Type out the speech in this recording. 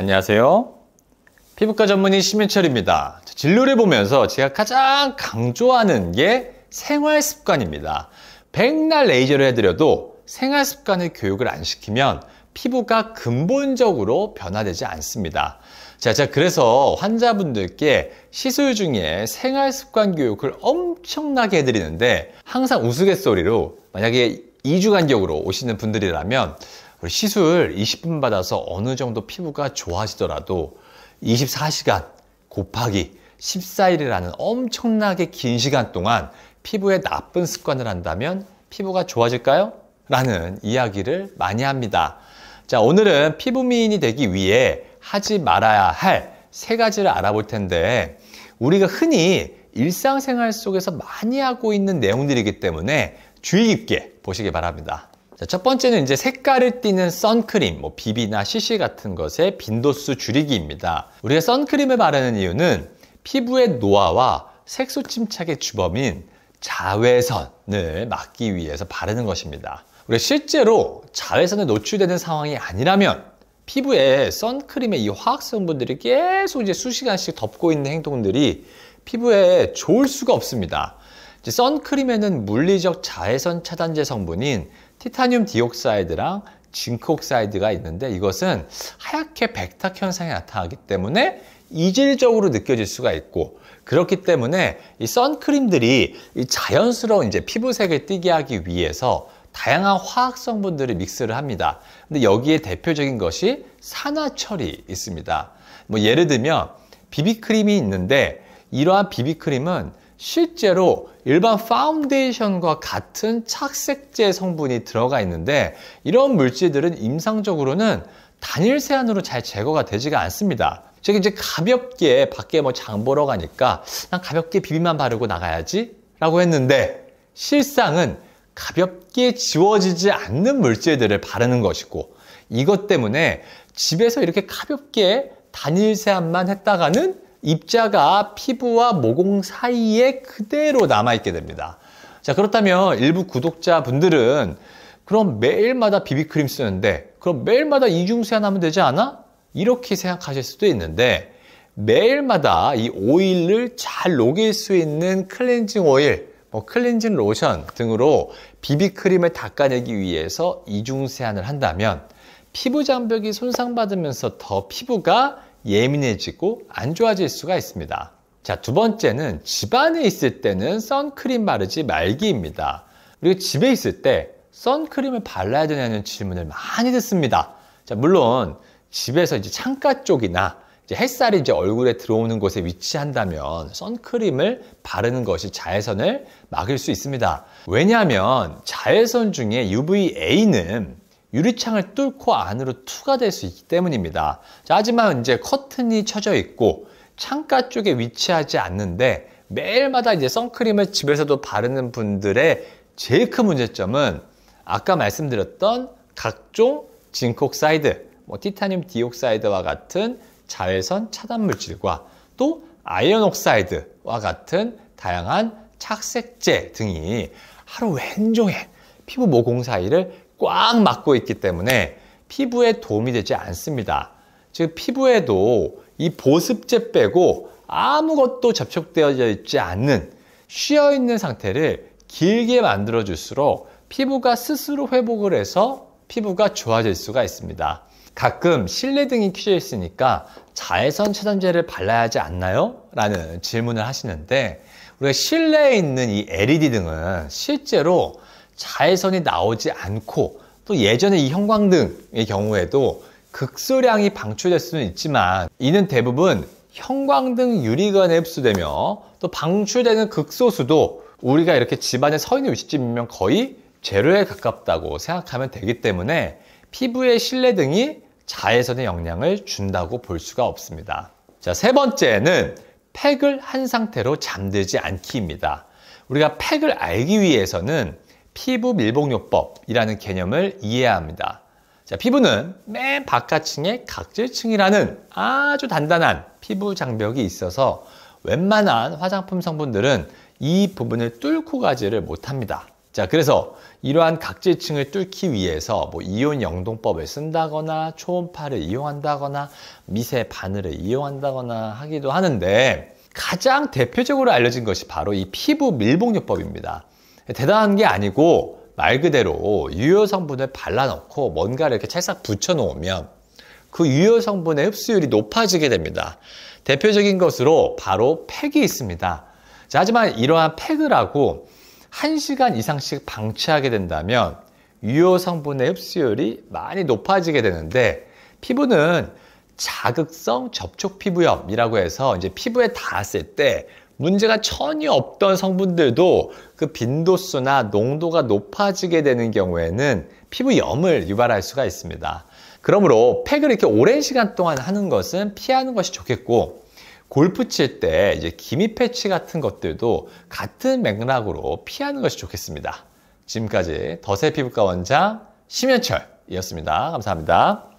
안녕하세요. 피부과 전문의 심현철입니다. 진료를 보면서 제가 가장 강조하는 게 생활 습관입니다. 백날 레이저를 해드려도 생활 습관의 교육을 안 시키면 피부가 근본적으로 변화되지 않습니다. 자, 자, 그래서 환자분들께 시술 중에 생활 습관 교육을 엄청나게 해드리는데 항상 우스갯소리로 만약에 2주 간격으로 오시는 분들이라면 우리 시술 20분 받아서 어느 정도 피부가 좋아지더라도 24시간 곱하기 14일이라는 엄청나게 긴 시간 동안 피부에 나쁜 습관을 한다면 피부가 좋아질까요? 라는 이야기를 많이 합니다. 자, 오늘은 피부 미인이 되기 위해 하지 말아야 할 세 가지를 알아볼 텐데 우리가 흔히 일상생활 속에서 많이 하고 있는 내용들이기 때문에 주의 깊게 보시기 바랍니다. 자, 첫 번째는 이제 색깔을 띠는 선크림, 뭐 비비나 CC 같은 것의 빈도수 줄이기입니다. 우리가 선크림을 바르는 이유는 피부의 노화와 색소 침착의 주범인 자외선을 막기 위해서 바르는 것입니다. 우리 실제로 자외선에 노출되는 상황이 아니라면 피부에 선크림의 이 화학성분들이 계속 이제 수시간씩 덮고 있는 행동들이 피부에 좋을 수가 없습니다. 이제 선크림에는 물리적 자외선 차단제 성분인 티타늄 디옥사이드랑 징크 옥사이드가 있는데 이것은 하얗게 백탁 현상이 나타나기 때문에 이질적으로 느껴질 수가 있고 그렇기 때문에 이 선크림들이 이 자연스러운 이제 피부색을 띄게 하기 위해서 다양한 화학 성분들을 믹스를 합니다. 근데 여기에 대표적인 것이 산화철이 있습니다. 뭐 예를 들면 비비크림이 있는데 이러한 비비크림은 실제로 일반 파운데이션과 같은 착색제 성분이 들어가 있는데 이런 물질들은 임상적으로는 단일 세안으로 잘 제거가 되지가 않습니다. 즉 이제 가볍게 밖에 뭐 장 보러 가니까 난 가볍게 비비만 바르고 나가야지 라고 했는데 실상은 가볍게 지워지지 않는 물질들을 바르는 것이고 이것 때문에 집에서 이렇게 가볍게 단일 세안만 했다가는 입자가 피부와 모공 사이에 그대로 남아있게 됩니다. 자, 그렇다면 일부 구독자분들은 그럼 매일마다 비비크림 쓰는데 그럼 매일마다 이중세안 하면 되지 않아? 이렇게 생각하실 수도 있는데 매일마다 이 오일을 잘 녹일 수 있는 클렌징 오일, 뭐 클렌징 로션 등으로 비비크림을 닦아내기 위해서 이중 세안을 한다면 피부 장벽이 손상받으면서 더 피부가 예민해지고 안 좋아질 수가 있습니다. 자, 두 번째는 집안에 있을 때는 선크림 바르지 말기입니다. 그리고 집에 있을 때 선크림을 발라야 되냐는 질문을 많이 듣습니다. 자, 물론 집에서 이제 창가 쪽이나 이제 햇살이 이제 얼굴에 들어오는 곳에 위치한다면 선크림을 바르는 것이 자외선을 막을 수 있습니다. 왜냐하면 자외선 중에 UVA는 유리창을 뚫고 안으로 투가 될수 있기 때문입니다. 자, 하지만 이제 커튼이 쳐져 있고 창가 쪽에 위치하지 않는데 매일마다 이제 선크림을 집에서도 바르는 분들의 제일 큰 문제점은 아까 말씀드렸던 각종 진콕사이드, 뭐 티타늄 디옥사이드와 같은 자외선 차단 물질과 또 아이언 옥사이드와 같은 다양한 착색제 등이 하루 왼종일 피부 모공 사이를 꽉 막고 있기 때문에 피부에 도움이 되지 않습니다. 즉 피부에도 이 보습제 빼고 아무것도 접촉되어 있지 않는 쉬어 있는 상태를 길게 만들어 줄수록 피부가 스스로 회복을 해서 피부가 좋아질 수가 있습니다. 가끔 실내 등이 켜져 있으니까 자외선 차단제를 발라야 하지 않나요? 라는 질문을 하시는데 우리가 실내에 있는 이 LED 등은 실제로 자외선이 나오지 않고 또 예전에 이 형광등의 경우에도 극소량이 방출될 수는 있지만 이는 대부분 형광등 유리관에 흡수되며 또 방출되는 극소수도 우리가 이렇게 집안에 서 있는 위치쯤이면 거의 제로에 가깝다고 생각하면 되기 때문에 피부의 실내 등이 자외선의 영향을 준다고 볼 수가 없습니다. 자, 세 번째는 팩을 한 상태로 잠들지 않기입니다. 우리가 팩을 알기 위해서는 피부 밀봉요법이라는 개념을 이해해야 합니다. 자, 피부는 맨 바깥층에 각질층이라는 아주 단단한 피부 장벽이 있어서 웬만한 화장품 성분들은 이 부분을 뚫고 가지를 못합니다. 자, 그래서 이러한 각질층을 뚫기 위해서 뭐 이온 영동법을 쓴다거나 초음파를 이용한다거나 미세 바늘을 이용한다거나 하기도 하는데 가장 대표적으로 알려진 것이 바로 이 피부 밀봉요법입니다. 대단한 게 아니고 말 그대로 유효 성분을 발라놓고 뭔가를 이렇게 찰싹 붙여놓으면 그 유효 성분의 흡수율이 높아지게 됩니다. 대표적인 것으로 바로 팩이 있습니다. 자, 하지만 이러한 팩을 하고 1시간 이상씩 방치하게 된다면 유효 성분의 흡수율이 많이 높아지게 되는데 피부는 자극성 접촉 피부염이라고 해서 이제 피부에 닿았을 때 문제가 전혀 없던 성분들도 그 빈도수나 농도가 높아지게 되는 경우에는 피부염을 유발할 수가 있습니다. 그러므로 팩을 이렇게 오랜 시간 동안 하는 것은 피하는 것이 좋겠고 골프 칠 때 이제 기미 패치 같은 것들도 같은 맥락으로 피하는 것이 좋겠습니다. 지금까지 더세 피부과 원장 심현철이었습니다. 감사합니다.